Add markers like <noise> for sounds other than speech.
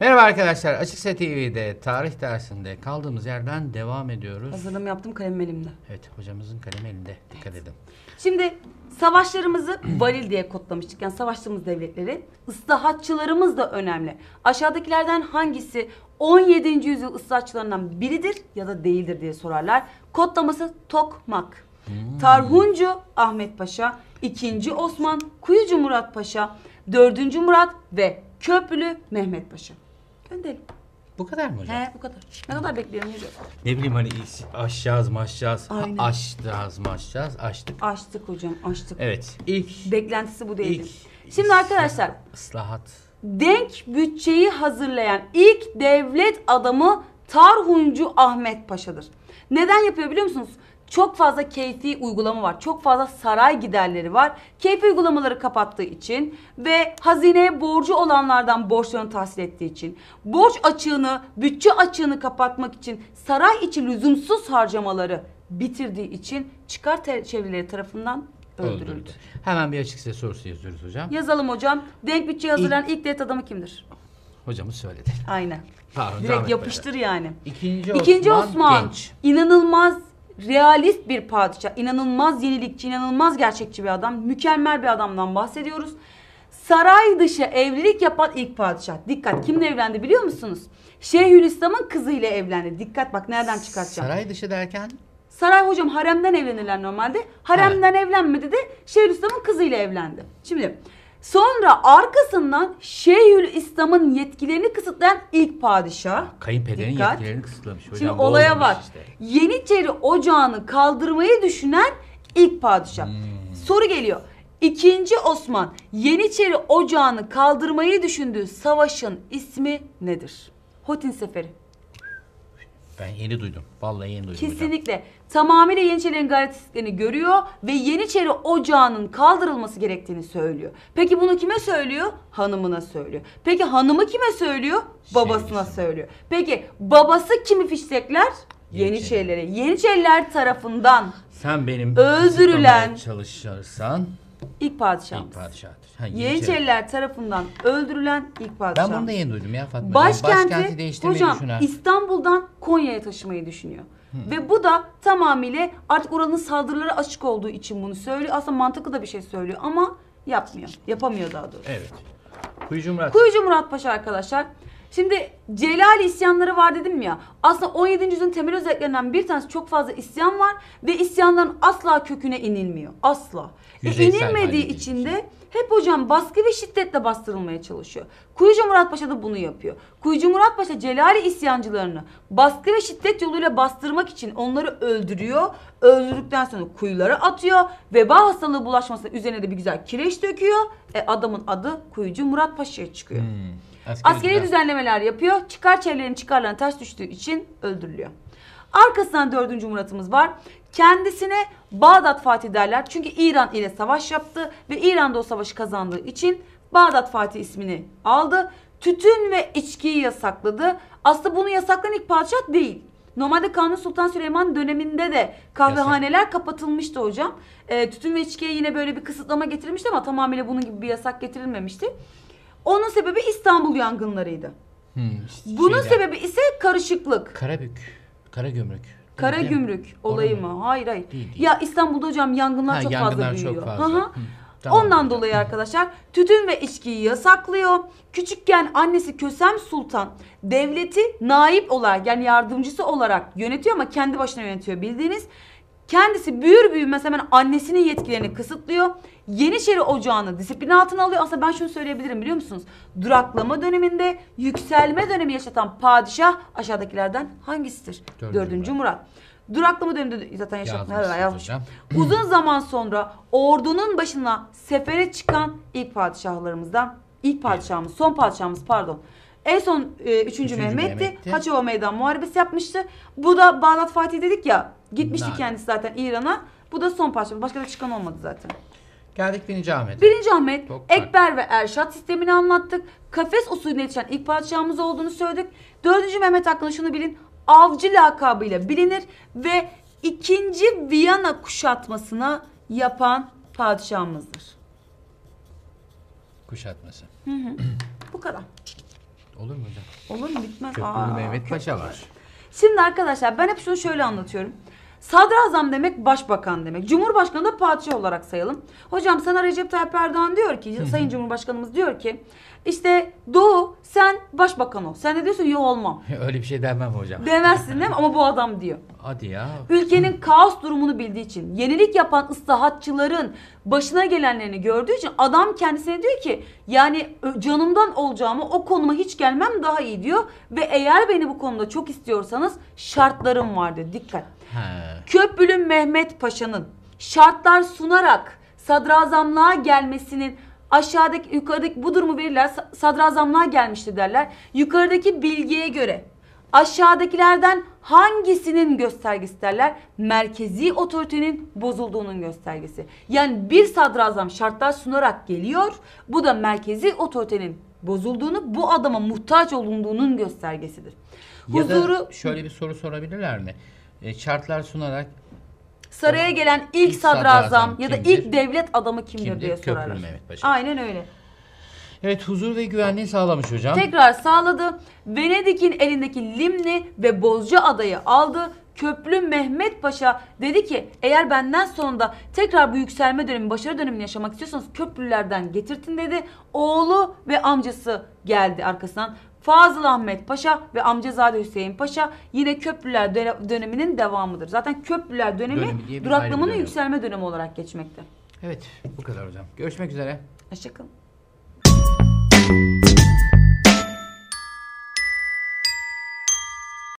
Merhaba arkadaşlar. Açıkse TV'de tarih dersinde kaldığımız yerden devam ediyoruz. Hazırlığımı yaptım kalemim elimde. Evet hocamızın kalemi elinde. Dikkat edin. Şimdi savaşlarımızı <clears throat> varil diye kodlamıştık. Yani savaştığımız devletleri. Islahatçılarımız da önemli. Aşağıdakilerden hangisi 17. yüzyıl ıslahatçılarından biridir ya da değildir diye sorarlar. Kodlaması Tokmak. Hmm. Tarhuncu Ahmet Paşa, 2. Osman, Kuyucu Murat Paşa, 4. Murat ve Köprülü Mehmet Paşa. Gönderelim. Bu kadar mı hocam? He bu kadar. Ne kadar bekliyorum hocam? Ne bileyim hani aşacağız maşacağız, Aynen. aşacağız maşacağız, açtık. Açtık hocam, açtık. Evet. ilk. Beklentisi bu değil. İlk Şimdi islah, arkadaşlar. Islahat. Denk bütçeyi hazırlayan ilk devlet adamı Tarhuncu Ahmet Paşa'dır. Neden yapıyor biliyor musunuz? çok fazla keyfi uygulama var. Çok fazla saray giderleri var. Keyfi uygulamaları kapattığı için ve hazineye borcu olanlardan borçlarını tahsil ettiği için, borç açığını, bütçe açığını kapatmak için saray için lüzumsuz harcamaları bitirdiği için çıkar çevreleri tarafından öldürüldü. öldürüldü. Hemen bir açık size sorusu yazıyoruz hocam. Yazalım hocam. Denk bütçe hazırlayan ilk, ilk devlet adamı kimdir? Hocamız söyledi. Aynen. Pardon, Direkt yapıştır böyle. yani. İkinci, İkinci Osman, Osman genç. inanılmaz realist bir padişah, inanılmaz yenilikçi, inanılmaz gerçekçi bir adam, mükemmel bir adamdan bahsediyoruz. Saray dışı evlilik yapan ilk padişah. Dikkat kimle evlendi biliyor musunuz? Şeyhülislam'ın kızıyla evlendi. Dikkat bak nereden çıkartacağım. Saray dışı derken? Saray hocam haremden evlenirler normalde. Haremden ha. evlenmedi de Şeyhülislam'ın kızıyla evlendi. Şimdi Sonra arkasından Şeyhül İslam'ın yetkilerini kısıtlayan ilk padişah. Kayınpederin Dikkat. yetkilerini kısıtlamış hocam. Şimdi olaya bak. Işte. Yeniçeri ocağını kaldırmayı düşünen ilk padişah. Hmm. Soru geliyor. İkinci Osman Yeniçeri ocağını kaldırmayı düşündüğü savaşın ismi nedir? Hotin Seferi. Ben yeni duydum. Vallahi yeni duydum hocam. Kesinlikle. Tamamıyla Yeniçerilerin gayretlerini görüyor ve Yeniçeri ocağının kaldırılması gerektiğini söylüyor. Peki bunu kime söylüyor? Hanımına söylüyor. Peki hanımı kime söylüyor? Babasına Sevgilisi. söylüyor. Peki babası kimi fiştekler? Yeniçeri. Yeniçerilere. Yeniçeriler tarafından Sen benim özürülen çalışırsan İlk padişahımız. İlk padişahdır. Ha, Yeniçeriler tarafından öldürülen ilk padişahımız. Ben bunu da yeni duydum ya Fatma. Başkenti, Başkenti değiştirmeyi hocam, düşünen. İstanbul'dan Konya'ya taşımayı düşünüyor. Hı. Ve bu da tamamıyla artık oranın saldırılara açık olduğu için bunu söylüyor. Aslında mantıklı da bir şey söylüyor ama yapmıyor. Yapamıyor daha doğrusu. Evet. Kuyucu Murat. Kuyucu Murat Paşa arkadaşlar Şimdi Celali isyanları var dedim ya. Aslında 17. yüzyılın temel özelliklerinden bir tanesi çok fazla isyan var ve isyanların asla köküne inilmiyor. Asla. E, Yüzeysel e inilmediği için de hep hocam baskı ve şiddetle bastırılmaya çalışıyor. Kuyucu Murat Paşa da bunu yapıyor. Kuyucu Murat Paşa Celali isyancılarını baskı ve şiddet yoluyla bastırmak için onları öldürüyor. Öldürdükten sonra kuyulara atıyor. Veba hastalığı bulaşması üzerine de bir güzel kireç döküyor. E adamın adı Kuyucu Murat Paşa'ya çıkıyor. Hmm. Askeri, Askeri düzenlemeler yapıyor. Çıkar çevrenin çıkarlarına taş düştüğü için öldürülüyor. Arkasından dördüncü Murat'ımız var. Kendisine Bağdat Fatih derler. Çünkü İran ile savaş yaptı ve İran'da o savaşı kazandığı için Bağdat Fatih ismini aldı. Tütün ve içkiyi yasakladı. Aslında bunu yasaklayan ilk padişah değil. Normalde Kanuni Sultan Süleyman döneminde de kahvehaneler yasak. kapatılmıştı hocam. E, tütün ve içkiye yine böyle bir kısıtlama getirilmişti ama tamamıyla bunun gibi bir yasak getirilmemişti. Onun sebebi İstanbul yangınlarıydı. Hmm, işte Bunun şeyden- sebebi ise karışıklık. Karabük. kara gümrük, kara gümrük olayı mı? Hayır hayır. Değil, değil. Ya İstanbul'da hocam yangınlar Ha, çok fazla büyüyor. çok fazla. Hı hı. tamam Ondan dolayı arkadaşlar tütün ve içkiyi yasaklıyor. Küçükken annesi Kösem Sultan devleti naip olarak yani yardımcısı olarak yönetiyor ama kendi başına yönetiyor bildiğiniz. Kendisi büyür büyümez hemen annesinin yetkilerini kısıtlıyor. Yeniçeri ocağını disiplin altına alıyor. Aslında ben şunu söyleyebilirim biliyor musunuz? Duraklama döneminde yükselme dönemi yaşatan padişah aşağıdakilerden hangisidir? Dördüncü, Dördüncü Murat. Duraklama döneminde zaten yaşatmalar Uzun zaman sonra ordunun başına sefere çıkan ilk padişahlarımızdan, ilk padişahımız, son padişahımız pardon. En son e, 3. Mehmet'ti. Mehmet'ti. Haçova Meydan Muharebesi yapmıştı. Bu da Bağdat Fatih dedik ya Gitmişti Nerede? kendisi zaten İran'a. Bu da son parça. Başka da çıkan olmadı zaten. Geldik birinci Ahmet. Birinci Ahmet, Çok güzel. Ekber ve Erşat sistemini anlattık. Kafes usulüne yetişen ilk padişahımız olduğunu söyledik. Dördüncü Mehmet hakkında şunu bilin. Avcı lakabıyla bilinir ve ikinci Viyana kuşatmasına yapan padişahımızdır. Kuşatması. Hı hı. <clears throat> Bu kadar. Olur mu hocam? Olur mu? Bitmez. Köprülü Mehmet Paşa var. Şimdi arkadaşlar ben hep şunu şöyle anlatıyorum. Sadrazam demek başbakan demek. Cumhurbaşkanı da padişah olarak sayalım. Hocam sana Recep Tayyip Erdoğan diyor ki, Sayın Cumhurbaşkanımız diyor ki işte Doğu sen başbakan ol. Sen ne diyorsun? Yok olmam. <laughs> Öyle bir şey demem hocam. Demezsin değil mi? Ama bu adam diyor. Hadi ya. Ülkenin kaos durumunu bildiği için, yenilik yapan ıslahatçıların başına gelenlerini gördüğü için adam kendisine diyor ki yani canımdan olacağımı o konuma hiç gelmem daha iyi diyor ve eğer beni bu konuda çok istiyorsanız şartlarım vardı. Dikkat. Köprülün Mehmet Paşa'nın şartlar sunarak sadrazamlığa gelmesinin aşağıdaki yukarıdaki bu durumu verirler sadrazamlığa gelmişti derler. Yukarıdaki bilgiye göre aşağıdakilerden hangisinin göstergesi derler? Merkezi otoritenin bozulduğunun göstergesi. Yani bir sadrazam şartlar sunarak geliyor. Bu da merkezi otoritenin bozulduğunu, bu adama muhtaç olunduğunun göstergesidir. Ya Huzuru... da şöyle bir soru sorabilirler mi? e, şartlar sunarak Saraya gelen ilk, ilk sadrazam, ya da kimdir? ilk devlet adamı kimdir, kimdir? diye Köprülü sorarlar. Mehmet Paşa. Aynen öyle. Evet huzur ve güvenliği sağlamış hocam. Tekrar sağladı. Venedik'in elindeki Limni ve Bozca adayı aldı Köprülü Mehmet Paşa dedi ki eğer benden sonra da tekrar bu yükselme dönemi, başarı dönemini yaşamak istiyorsanız Köprülülerden getirtin dedi. Oğlu ve amcası geldi arkasından. Fazıl Ahmet Paşa ve amcazade Hüseyin Paşa yine Köprüler döneminin devamıdır. Zaten Köprüler dönemi Dönüm duraklamanın dönemi. yükselme dönemi olarak geçmekte. Evet bu kadar hocam. Görüşmek üzere. Hoşçakalın.